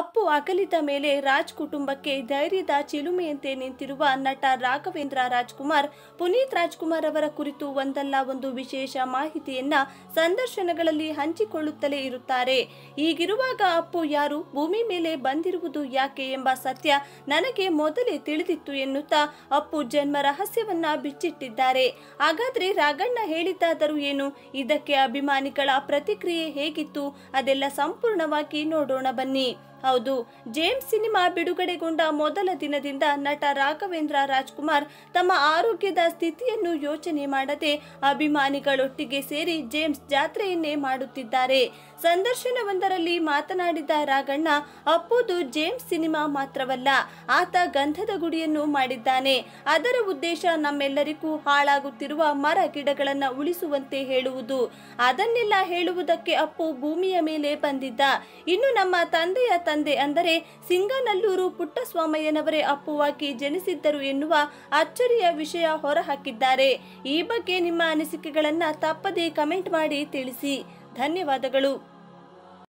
ಅಪ್ಪು ಅಗಲಿದ ಮೇಲೆ ರಾಜ್ ಕುಟುಂಬಕ್ಕೆ ಧೈರ್ಯದ ಚಿಲುಮೆಯಂತೆ ನಿಂತಿರುವ ನಟ ರಾಘವೇಂದ್ರ ರಾಜ್ಕುಮಾರ್ ಪುನೀತ್ ರಾಜ್ಕುಮಾರ್ ಅವರ ಕುರಿತು ಒಂದಲ್ಲ ಒಂದು ವಿಶೇಷ ಮಾಹಿತಿಯನ್ನ ಸಂದರ್ಶನಗಳಲ್ಲಿ ಹಂಚಿಕೊಳ್ಳುತ್ತಲೇ ಇರುತ್ತಾರೆ ಹೀಗಿರುವಾಗ ಅಪ್ಪು ಯಾರು ಭೂಮಿ ಮೇಲೆ ಬಂದಿರುವುದು ಯಾಕೆ ಎಂಬ ಸತ್ಯ ನನಗೆ ಮೊದಲೇ ತಿಳಿದಿತ್ತು ಎನ್ನುತ್ತಾ ಅಪ್ಪು ಜನ್ಮ ರಹಸ್ಯವನ್ನ ಬಿಚ್ಚಿಟ್ಟಿದ್ದಾರೆ ಹಾಗಾದ್ರೆ ರಾಘಣ್ಣ ಹೇಳಿದ್ದಾದರೂ ಏನು ಇದಕ್ಕೆ ಅಭಿಮಾನಿಗಳ ಪ್ರತಿಕ್ರಿಯೆ ಹೇಗಿತ್ತು ಅದೆಲ್ಲ ಸಂಪೂರ್ಣವಾಗಿ ನೋಡೋಣ ಬನ್ನಿ ಹೌದು ಜೇಮ್ಸ್ ಸಿನಿಮಾ ಬಿಡುಗಡೆಗೊಂಡ ಮೊದಲ ದಿನದಿಂದ ನಟ ರಾಘವೇಂದ್ರ ರಾಜ್ಕುಮಾರ್ ತಮ್ಮ ಆರೋಗ್ಯದ ಸ್ಥಿತಿಯನ್ನು ಯೋಚನೆ ಮಾಡದೆ ಅಭಿಮಾನಿಗಳೊಟ್ಟಿಗೆ ಸೇರಿ ಜೇಮ್ಸ್ ಜಾತ್ರೆಯನ್ನೇ ಮಾಡುತ್ತಿದ್ದಾರೆ ಸಂದರ್ಶನವೊಂದರಲ್ಲಿ ಮಾತನಾಡಿದ ರಾಘಣ್ಣ ಅಪ್ಪುದು ಜೇಮ್ಸ್ ಸಿನಿಮಾ ಮಾತ್ರವಲ್ಲ ಆತ ಗಂಧದ ಗುಡಿಯನ್ನು ಮಾಡಿದ್ದಾನೆ ಅದರ ಉದ್ದೇಶ ನಮ್ಮೆಲ್ಲರಿಗೂ ಹಾಳಾಗುತ್ತಿರುವ ಮರ ಗಿಡಗಳನ್ನು ಉಳಿಸುವಂತೆ ಹೇಳುವುದು ಅದನ್ನೆಲ್ಲ ಹೇಳುವುದಕ್ಕೆ ಅಪ್ಪು ಭೂಮಿಯ ಮೇಲೆ ಬಂದಿದ್ದ ಇನ್ನು ನಮ್ಮ ತಂದೆಯ ತಂದೆ ಅಂದರೆ ಸಿಂಗನಲ್ಲೂರು ಪುಟ್ಟಸ್ವಾಮಯ್ಯನವರೇ ಅಪ್ಪುವಾಕಿ ಜನಿಸಿದ್ದರು ಎನ್ನುವ ಅಚ್ಚರಿಯ ವಿಷಯ ಹೊರಹಾಕಿದ್ದಾರೆ ಈ ಬಗ್ಗೆ ನಿಮ್ಮ ಅನಿಸಿಕೆಗಳನ್ನು ತಪ್ಪದೇ ಕಮೆಂಟ್ ಮಾಡಿ ತಿಳಿಸಿ ಧನ್ಯವಾದಗಳು